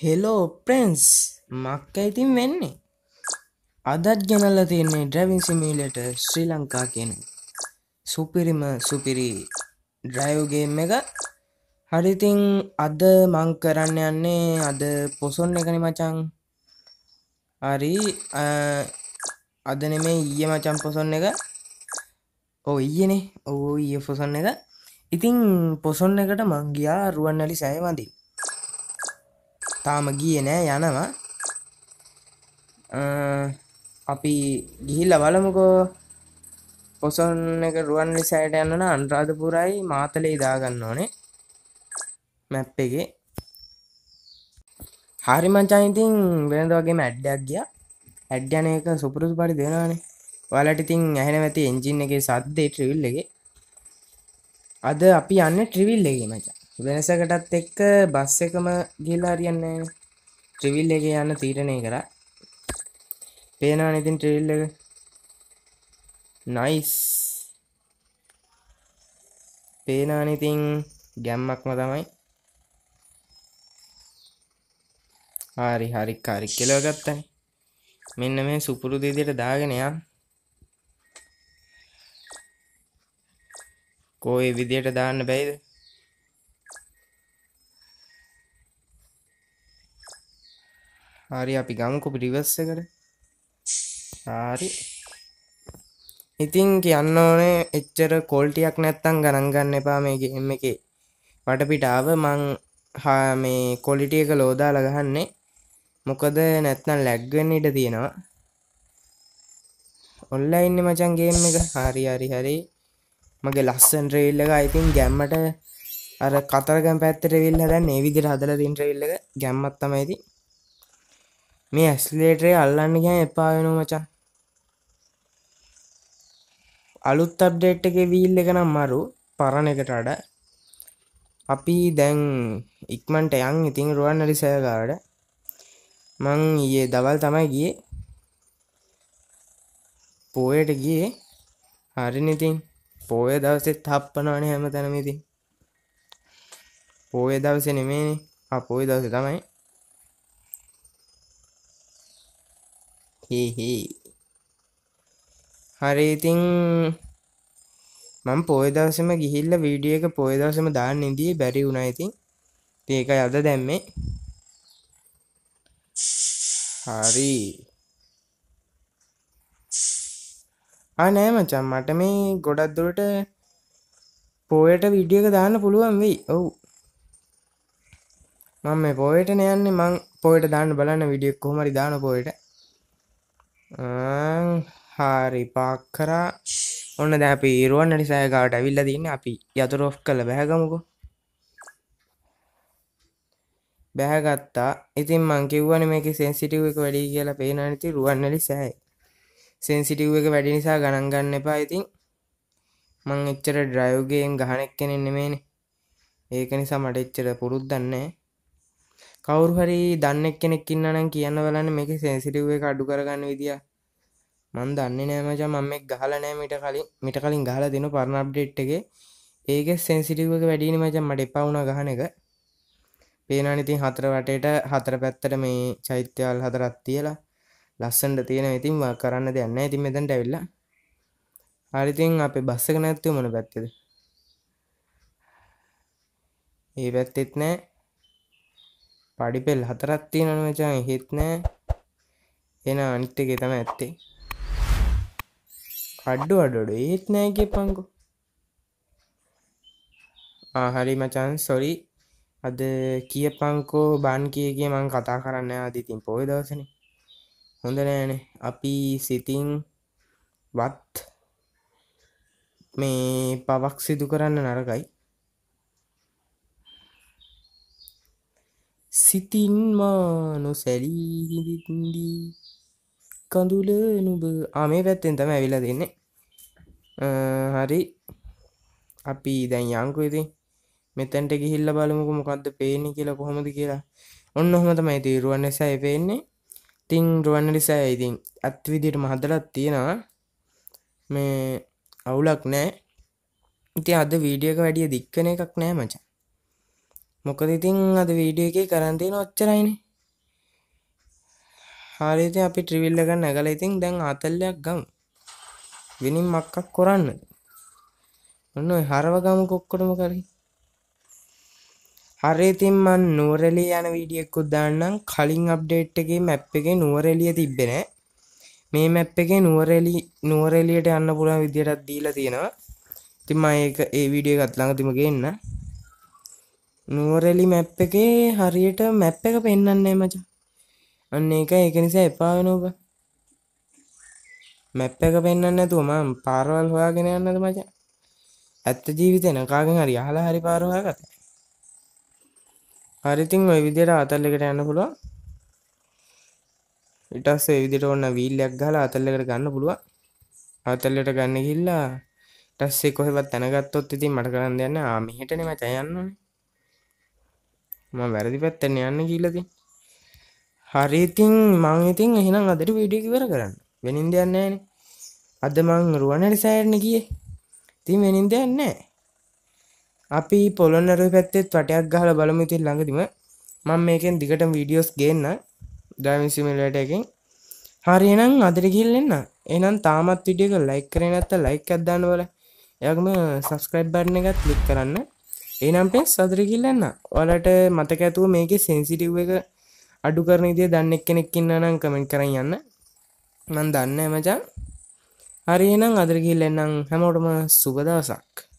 hello ප්‍රන්ස් මක්ක ඉතින් වෙන්නේ අදත් ගැනල්ල තියන්නේ ඩ්‍රවින් සිමීලට ශ්‍රී ලංකා කියන සුපිරිම සුපිරි ඩ්‍රයෝගේම් එක හරිතිං අද මං කරන්න යන්නේ අද පොසොන් එකන මචං හරි අද නෙමේ ඊය මචම් පොසොන් එක ඕ ඊයනේ ඕ ඊය පොසොන් එක ඉතිං පොසොන් එකට මංගයා රුවන්නලි සෑවඳී තාම ගිය නෑ යනවා අපි ගිහිල්ල බලමුකෝ පොසොන් එක රුවන්ලි සෑට යන්නන අන්රාධපුරයි මාතලේ දාගන්න ඕනේ මැප් එක හරි මංචායිතින් වෙනද වගේ මැඩ්ඩක් ගිය ඇඩ්යන එක සුපුරුසු පරි දෙෙනනේ වලට ඉතින් ඇහෙන ඇති එන්ජින් එක සද්දේ ට්‍රවිල් එක අද අපි යන්න ට්‍රිවිල් එක මචා වෙනසකටත් එක්ක බස් එකම ගිල්ලා හරියන්න ට්‍රිවිල් එක යන්න තීරණය කරා පේනවා ඉතින් ට්‍රිවිල් එක නයිස් පේනාන ඉතින් ගැම්මක්ම තමයි හරි හරි කාරි කෙලව ගත්තන මෙන්න මේ සුපුරු දෙදියට දාගෙනයා කෝයි විදියට දාන්න බැයිද හරි අපි ගමුකු පිරිවස්ස කර හරි ඉතින් කියන්න ඕනේ එච්චර කෝල්ටියක් නැත්තං ගණන්ගන්න එපා මේක එම එක වටපිටාව මං හා මේ කොලිටිය එක ලෝදා ලගහන්නේ මොකද නැත්නම් ලැග්වෙන්න ඉට තියෙනවා ඔල්ල ඉන්න මචන්ගේ එක හරි හරි හරි මගේ ලස්සන් ්‍රේල්ලක ඉතින් ගැම්මට අර කතරගම් පැත්තර විල්ල දැන් ඒවිදිර හදල තින්ට්‍රවිල්ලක ගැම්මත්තමයිතිී මේ ඇස්ලේටරේ අල්ලන්න ගහ එපා වෙන මචන් අලුත් අප්ඩේට් එක වීල් එක නම් මරු පරණ එකට අඩ අපි දැන් ඉක්මන්ට යන් ඉතින් රුවන් අලි සෑගාඩ මං ඊයේ දවල් තමයි ගිය පෝයට ගිය හරිනිතින් පෝය දවසෙත් හප්පනවන හැම තැනමිතින් පෝය දවස නෙමේනේ අපෝය දවස තමයි හේ හරි ඉතින් මම පොයදවසම ගිහිල්ල වීඩිය එක පොයදවසම දාන්න ඉදී බැරි වුණා ඉතින් ඒක අද දැම්මේ හරි අනෑ මචන් මට මේ ගොඩක් දුරට පෝයට විඩියක දාන්න පුළුවන් වෙයි ඔවු මම පොයට නයන්නේ මං පොයට දාන්න බලන්න විඩියක් කොහමරි දාන පොයට හාරි පාක් කරා ඔන්න දැ අපි ඒරුවන් නිසායකාට ඇවිල්ල දන්න අපි යතුරෝ් කළ බැහැගමුකු බැහැගත්තා ඉතින් මංකිව්වන මේක සෙන්සිටිව් එක වැඩි කියලා පේනනති රුවන්නලි සෑයි සෙන්සිටිව් එක වැඩි නිසා ගණන්ගන්න එපා ඉතින් මං එච්චර ඩ්‍රයෝගයෙන් ගහනක් කෙනෙන්නෙමේන ඒක නිසා මට එච්චර පුරුද්දන්නේ කවුරු හරි දන්නෙක් කෙනෙක් ඉන්නනම් කියන්න වලන්න මේක සැන්සිටිව්ේ අඩු කරගන්න විදිිය මන් දන්න නෑමච මම ගහල නෑ මිට කලින් මිට කලින් ගහල දෙන පරණ අප්ඩේට් එක ඒක සැන්සිටිව් එක වැඩීන මචන් මට එපවුණ ගහන එක පේනනිතින් හතර වටට හතර පැත්තට මේ චෛත්‍යවල් හතරත් තියලා ලස්සන්ට තියෙන ඉතින් කරන්න දෙන්න ඇති මෙතැන්ට ඇවිල්ල හරිතින් අපේ බස්සක නැත්තු මන පැත්තද ඒ පැත්තෙත් නෑ පඩිපෙල් හතරත් තියෙනන මචන් එහෙත් නෑ එන අනිත් එක තම ඇත්තේ අඩ්ඩු අඩොඩු ඒත් නෑගේ පංකු ආහරි මචන් සොරි අද කිය පංකෝ බන් කියගේ මං කතා කරන්න අදිතින් පොය දවසන හොඳ නෑන අපි සිතින් වත් මේ පවක් සිදු කරන්න නරකයි සිතින් මා නොසැලී හිඳින්දී කඳුල නුබ ආමේ පැත්තෙන් තම ඇවිල දෙන්න හරි අපි දැන් යංකුයිති මෙතැන්ට ගිහිල්ල බලමුකු මොකක්ද පේන කියලා කොහොමද කියලා ඔන්න හොමතම ඇති රුවන් නිසායි පේන්නේ තිං රුවන් නිසා ඉතින් ඇත්විදිට මහදලත් තියෙනවා මේ අවුලක් නෑ ඉති අද වීඩියක වැඩිය දික්කන එකක් නෑ මචා මොකද ඉතින් අද වීඩියෝ එකේ කරන් තියෙන ඔච්චරයිනේ හරි ඉතින් අපි ට්‍රිවිල් එක නැගලා ඉතින් දැන් 40ක් ගමු විනින් මක්කක් කරන්න ඔන්න ඔය හරව ගමු කොක්කොටම කරේ හරි ඉතින් මම නුවරඑළිය යන වීඩියෝ එකක් දාන්නම් කලින් අප්ඩේට් එකේ මැප් එකේ නුවරඑළිය තිබ්බේ නෑ මේ මැප් එකේ නුවරඑළි නුවරඑළියට යන්න පුළුවන් විදියටත් දීලා තියෙනවා ඉතින් මම ඒක ඒ වීඩියෝ එකත් ළඟදිම ගේන්නම් නුවරෙලි මැප් එකේ හරියට මැප් එක පෙන්න්නන්නේ මචන් අන්න එක ඒක නිසා එපා වෙන ඔබ මැප් එක පෙන්න්න නැතුව මම පාරවල් හොයාගෙන යන්නද මචන් ඇත්ත ජීවිතේ නකාගෙන් හරි අහලා හරි පාර හොයාගත හරිතින් ওই විදියට අතල් එකට යන්න පුළුවන් ඊට පස්සේ ඒ විදියට ඕන වීල්යක් ගහලා අතල් එකට ගන්න පුළුවන් අතල්ලට ගන්න ගිහිල්ලා ඊට පස්සේ කොහෙවත් දැනගත්තොත් ඉතින් මට කරන්න දෙයක් නෑ ආ මෙහෙටනේ මචන් යන්න ඕනේ ම වැරදි පැත්තන යන්න කියීලති හරිඉතින් මං ඉතින් එහෙනම් අදට වීඩිය කිවර කරන්න වෙනින්ද යන්නේන අද මං රුවනට සෑරණ කිය ති වෙනින්ද යන්නේ අපි පොළොන්නරු පැත්තෙත් වටයක් ගහල බලමුති ළඟදිම මං මේකෙන් දිගට වීඩියෝස් ගේන්න ඩමිසිමලට එකින් හරිනම් අදරකිල්ලන්න එනම් තාමත් විඩියක ලයික් කරන ඇත්ත ලයික් අදදාන්න වල යගම සස්ක්‍රයිබ් බරණ එකත් ලික් කරන්න ඒනම් පෙන් සදර කිල්ලන්න ඔලට මතක ඇතුව මේක සෙන්සිටිව් එක අඩු කරන ඉදිය දන්නෙක් කෙනෙක් ඉන්න නම් කමෙන්ට් කර යන්න මන් දන්න මචන් හරි එනම් අදර කිල්ලෙන්නම් හැමෝටම සුබදවසක්